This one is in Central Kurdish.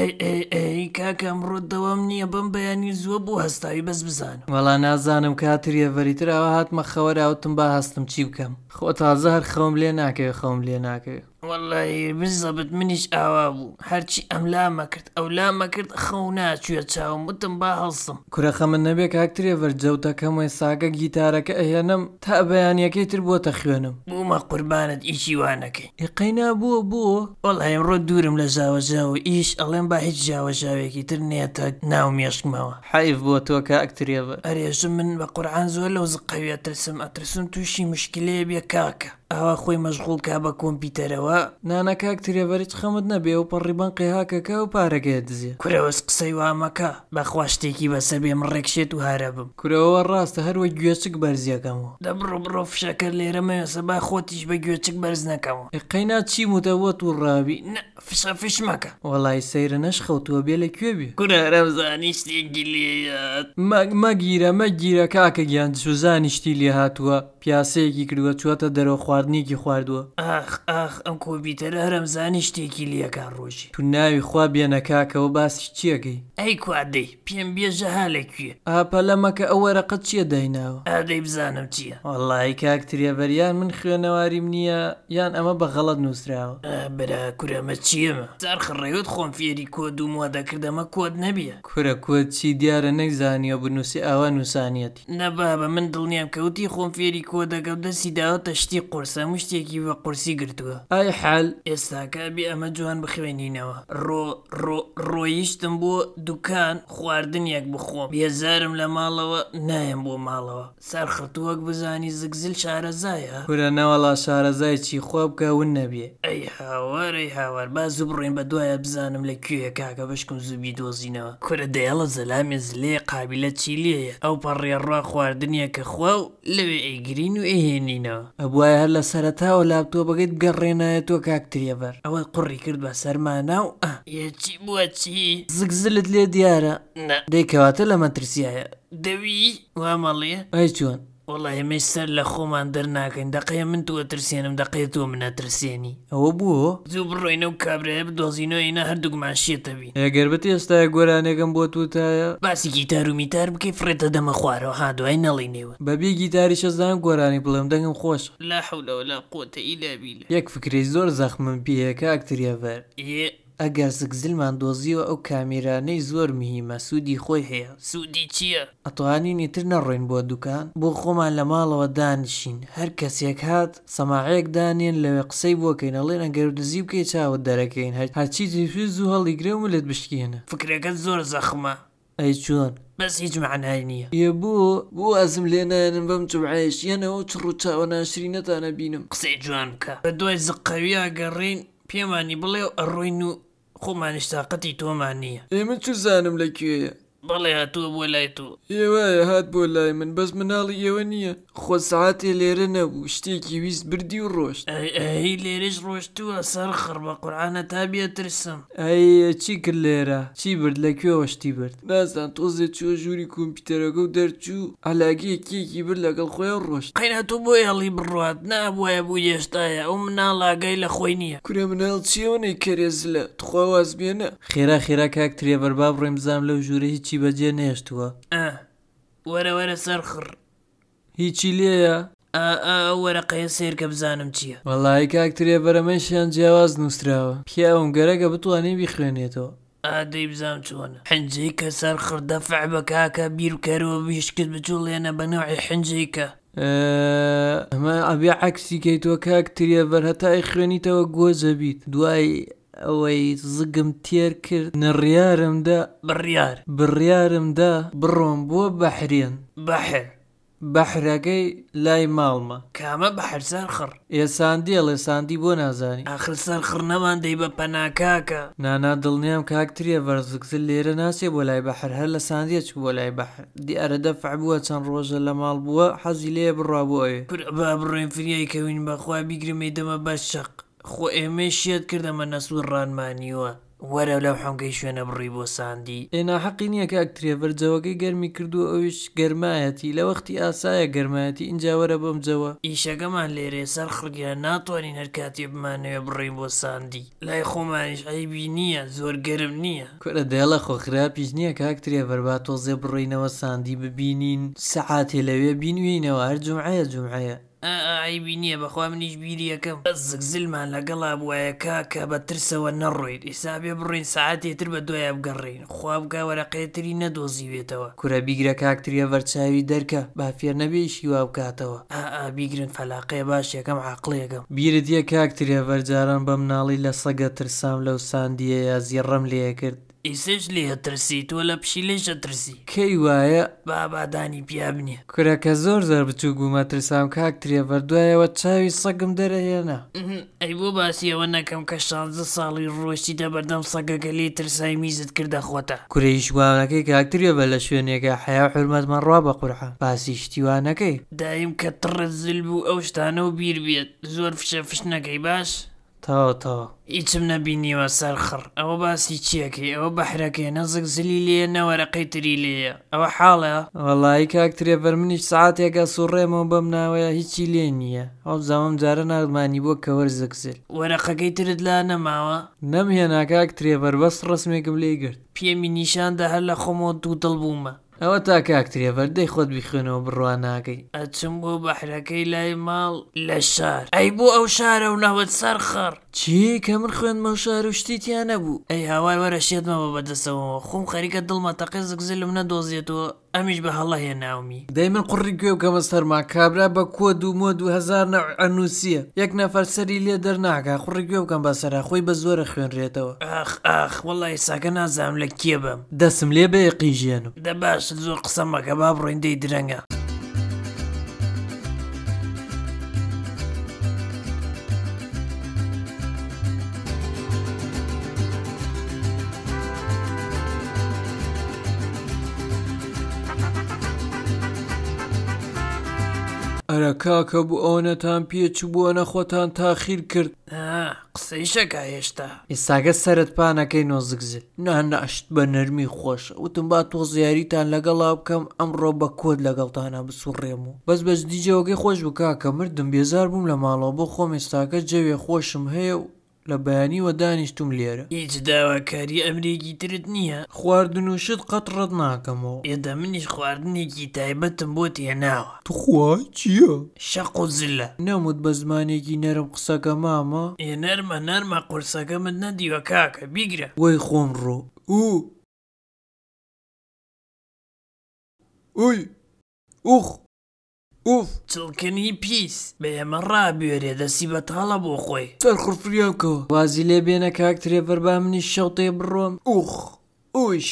ئەی کاکەم ڕۆت دەوام نییە بم بەیانی زووە بۆ هەستاوی بەس بزانم وەڵا نازانم کاتریە ڤەریترراوە هاتمە خەوەراوتم با هەستم چی بکەم خۆ تازە هەر خەم لێ ناکەوێ خەم لێ ناکەوێ وەڵی بزەبت منیش ئاوا بوو هەرچی ئەم لامە کرد ئەو لامە کرد خەو ناچوێ چاوم وتم با هەڵسم کورەخە من نەبێک هاکترێ ڤەرجەوتەکەمەوەی ساگە گیتارەکە ئەهێنم تا بەیانیەکەی تر بۆتە خوێنم بوومە قوربانت ئیشی وانەکەی ئقەی نبووە بووە وەڵایم ڕۆ دوورم لە زاوەزاوە ئیش ئەڵێم با هیچ جیاوەژاوێکی تر نێتە ناو مێشکمەوە حیف بۆ تۆ کە ئەکتریەوە ئەرێژم من بە قورآان زۆر لەو زقەوێت ترسم ئەترسم تووشی مشکلێ بێ کاکە ئاوا خۆی مەشغولکە بە کۆمپیوتەرەوە نانەکاک ترێبەرچ خەمت نەبێ و پەڕیبان قێهاکەکە و پارەگە دزێ کورەوەس قسەی وامەکە بەخوا شتێکی بەسەر بێم ڕێکشێت و هارە بم کورەوە ڕاستە هەروە گوێچک بەرزیەکەمەوە دەبڕۆ بڕۆ فشەکە لێرە مەسە با خۆتیش بە گوێچک بەرز نەکەمەوە قەینا چی متەوە تو ڕاوی فشە فش مەکە وڵی سەیرە نەش خەوتووە بێ لەکوێ بێ کورەرەمزانی شتێکی لێت مەگیرە مەگیرە کاکە گیان سوزانی شتی لێ هاتووە پیاسەیەکی کردووە چوەتە دەرەوە خوارد ڕادنیکی خواردووە ئاخ ئاخ ئەم کۆبیتەرە هەرمزانی شتێکی لیەکان ڕۆژی تو ناوی خوا بێنە کاکەوە باسی چیەکەی ئەی کوادەی پێم بێژە ها لەکوێ ئاپەلەمەکە ئەوەرەقەت چیە دایناوە ئادەی بزانم چییە وڵی کاکتریەڤەریان من خوێنەواریم نییە یان ئەمە بە غەڵت نووسراوە برا کورەمە چیەمە زار خڕێوت خۆم فێری کۆ دووموە دەکردەمە کۆت نەبیە کورە کۆت چی دیارە نەیزانیەوە بنووسی ئاوا نووسانیەتی نەبا بە من دڵنیام کەوتی خۆم فێری کۆ دەگەڵ دەسی داوە تەشتی قڕ قورسە مشتێکی وە قورسی گرتووە ئای حال ئێستاکبی ئەمە جوان بخوێنینەوە ڕۆ ڕۆیشتم بۆ دوکان خواردنیەک بخۆم بێزارم لە ماڵەوە نایم بۆ ماڵەوە سەرخەتووەک بزانی زگزل شارەزایە کورە نەوەڵا شارەزای چی خواب بکەون نەبێ ئەی هاوارەی هاوار با زوو بڕێن بە دوایە بزانم لە کوێ کاکە بشکم زوبی دۆزینەوە کورە دەیڵە زەلامێ زلێ قابلە چی لێە ئەو پەڕێڕوا خواردنیە کە خوا و لەوێ ئەیگرین و ئەهێنینەوە ئەبواە هەر لە سەرتاوە لاپتۆبەکەیت گەڕێنایەتۆ کاکتریەبەر ئەوە قڕی کرد بە سەرماناو یەچی بووە چی زگزلت لێ دیارە دەیکەواتە لە مەترسیایە دەوی وامەڵێ ئەی چۆن وڵی ئێمەی سەر لە خۆمان دەرناکەین دەقەیە من توە ترسێنم دەقێت تۆ منە ترسێنی ئەوە بووە زوو بڕۆینە و کابرەیە بدۆزینەوەینە هەردووکمان شێتەبی ئەگەربەت ئێستای گۆرانێکم بۆ توتایە باسی گیتار و میتار بکەی فرێتە دەمە خوارەوە هادوای نەڵینێەوە بەبێ گیتاری شەزان گۆرانی بڵێم دەنگم خۆش لا حولەوە لا قۆتە ئیلابیل یەک فکری زۆر زەخمم پێەکە ئاکتریاڤەر ئێ ئەگەر زگزلمان دۆزیەوە ئەو کامیرانەی زۆر مهمە سوودی خۆی هەیە سوودی چییە؟ ئەتوانینی تر نەڕێن بۆ دوکان بۆ خۆمان لە ماڵەوە دانشین هەر کەسێک هات سەماعەیەک دانێن لەوێ قسەی بۆکەین ئەڵێن ئەگەر دزی بکەی چاوە دەرەکەین هەر هەرچی زیفی زوو هەڵیگرێ و لێت بشکێنە فکرەکە زۆر زەخمە ئەی چۆن بەس هیچ معنای نییە یە بوو بۆ ئەزم لێنانم بەم جوعایش یەنەوە چڕوو چاوە ناشرینەتانە بینم قسەی جوان بکە بە دوای زقەوی گەڕین پێمانی بڵێ ڕوین و خۆمانشتاقەتی تۆمان نییە ئێمە چ زانم لەکوێە بەڵێ هاتووە بۆ لای تۆ ئێوایە هات بۆ لای من بەس مناڵی ئێوە نییە خۆ ساعتێ لێرە نەبوو شتێکی ویست بردی و ڕۆشت ئەی لێرەش ڕۆشتووە سەر خڕ بە قورآانە تا بێترسم ئەی چی کرد لێرە چی برد لەکوێوە شتی برد نازان تۆزێ چوە ژووری کۆمپیوتەرەگە و دەرچوو ئەلاگەیە کێکی بر لەگەڵ خۆیان ڕۆشت قەینا تۆ بۆ هێڵی بڕات نابواە بوو هێشتایە ئەو مناڵاگای لە خۆی نییە کورێ مناڵ چیەوەی کەرێز لە تخواواز بێنە خێرا خێرا کاک ترێ بەرباب ڕێمزام لەو ژوورە هیچی هیچی بەجێ نێشتووە وەرە وەرە سەرخڕ هیچی لێە وەرەقەیە سیر کە بزانم چییە وەڵی کاکترێ بەرەمەشیان جیاواز نووسراوە پیاوم گەرەگە بتوانێ بیخوێنێتەوە ئادەی بزانام چۆنە حەنجەی کە سەر خردەفع بە کاکە بیرکەرەوە بیشکرد بچوڵێنە بەنەوەی حەنجەی کە ئەمە ئەبێ عکسی کەیتوە کاکتریە بەرهەتای خوێنیتەوە گۆزەبیت دوای ئەوەی زگم تێر کرد نڕیارمدا بڕیار بڕیارمدا بڕۆم بووە بەحرێن بەحر بەحرەکەی لای ماڵمە کامە بەحرسەر خڕ ئێساندی ئەڵێساندی بۆ نازانی ئاخرسەر خڕ نەماندەی بە پەناکاکە نانا دڵنیام کاکتریە بەرزگزل لێرە ناسێ بۆ لای بەحر هەر لە ساندیە چ بۆ لای بەحر دیارە دەفع بووە چەند ڕۆژە لە ماڵ بووە حەزی لێ بڕا بۆ ئەوێ بڕۆین فریای کەوین بەخوا بیگرمەی دەمە بە شق خۆ ئێمە شێت کردەمە نەسوور ڕانمانیوە وەرە لەو حەنگەی شوێنە بڕی بۆ ساندی ئێنا حەقی نییە کە ئەکترێڤەر جەوەگەی گەرمی کردووە ئەوش گەرمایەتی لە وەختی ئاسایە گەرمایەتی اینجاوەرە بەم جەوە ئیشەکەمان لێرێ سەر خڕگیان ناتوانین هەرکاتی بمانەوێ بڕین بۆ ساندی لای خۆمانیش ئەیبی نییە زۆر گەرم نییە کورە دێڵە خۆخراپیش نییە کە ئەکترێڤەر با تۆزێ بڕینەوە ساندی ببینین سەعاتێ لەوێ بینوینەوە هەر جمعایە جمعایە ئایبی نییە بەخوا منیش بیری یەکەم زگ زلمان لەگەڵا بواە کاکە بە ترسەوە نەڕۆیت ئیسابێ بڕین ساعتێتر بە دوایە بگەڕین خوابگا وەرەقێتری نەدۆزیوێتەوە کورە بیگرە کاکتریە ڤەرچاوی دەرکە با فێر نەبێشی وا بکاتەوە بیگرن فەلاقێ باش یەکەم عقلەکەم بیرت یە کاکتریە ڤەرجاران بەم ناڵی لە سەگە ترسام لەو ساندیە یا زیڕەم لێ کرد ئیسش لێ ئەترسی تۆ لە پشی لێش ئەترسی کەی وایە بابادانی پیا بنیە کورەکە زۆر زەر بچوو گومەترسام کاکتریە بەردوایەوە چاوی سەگم دەرەهێنا ئەی بۆ باسیەوە نەکەم کە شانزە ساڵی ڕۆشتی دەبەردەم سەگەکە لێ ترسای میزت کردە خۆتە کورەی شواغەکەی کاکتریە بە لە شوێنێکە حیا حرمەتمە ڕوا بە قورحە باسی شتیوانەکەی دایم کە تڕت زل بوو ئەو شتانە و بیر بێت زۆر فشە فش نەکەی باش؟ تاتە هیچم نەبینیوە سەرخڕ ئەوە باسی چیەکەی ئەوە بەحرەکەی نەزک زلی لێ نەوەرەقەی تری لێە ئەوە حاڵە وەڵی کاکترێ بەر منیش ساعتێکە سوڕێمەوە بەم ناوەیە هیچی لێ نییە ئەو زەمەم جارە نردمانی بۆ کەەوە زەکسل وەرەقەکەی ترت لا نەماوە نەمهێنا کاکترێ بەربەست ڕسمێکم لێ گرت پێمی نیشاندا هەر لە خۆمەوە دوو دڵ بوومە ئەوە تاکە ئاکتریەڤەر دەی خۆت بیخوێنەوە بڕوان ناکەی ئەچم بۆ بەحرەکەی لای ماڵ لە شار ئەی بۆ ئەو شارە و ناوەت سەر خڕ چی کە من خوێنمە شار وشتیتیان نەبوو ئەی هاوای وەرە شێتمەوە بەدەستەوە خۆم خەریکە دڵمە تەقێ زگزل لەم نەدۆزیێتەوە ئەمیش بە هەڵەیە ناومی دەی من قڕی گوێ کەمە سەرما کابرا بە کۆ دوومۆ 2000 ئەنووسە یەک نەفەرسەری لێ دەرناکە قڕی گوێ بکەم بەسەرا خۆی بە زۆرە خوێنرێتەوە ئەخ ئەخ وڵی ساگە نازام لە کێ بم دەسم لێ بە قیژێنم دە باش زۆر قسەمەکە با بڕێندەی درەنگە ئەرە کاکە بوو ئەوەتان پێچ بووە نەخۆتان تاخیر کرد قسەیشەکە هێشتا ئێستاگە سرت پانەکەی نۆزگزل نانەشت بە نەرمی خۆش وتم با تۆ زیاریتان لەگەڵا بکەم ئەمڕۆ بە کۆت لەگەڵتانە بسوڕێم و بەس بەس دیجەوەگەی خۆش بک کە مردم بێزار بووم لە ماڵەوە بۆ خۆم ئێستاکە جەوێ خۆشم هەیە و لە بەیانیوە دانیشتم لێرە هیچ داواکاری ئەمریکی ترت نییە خواردن و شت قەتڕەت ناکەمەوە ئێدە منیش خواردنێکی تایبەتم بۆ تێناوە توخوا چییە؟ شەق و زلە نەموت بە زمانێکی نەرم قسەکە مامە ئێ نەرمە نەرمە قورسەکەمت نەدیوە کاکە بیگرە وی خۆم ڕۆ و ئوی ئوخ ئوف چڵکنی پیس بە ئێمە ڕابێرێ دەسی بە تاڵە بۆ خۆی سەر خفریەکە وازی لێ بێنە کاکترێ بەربا منی شەڵتێ بڕۆم ئوخ ئوش.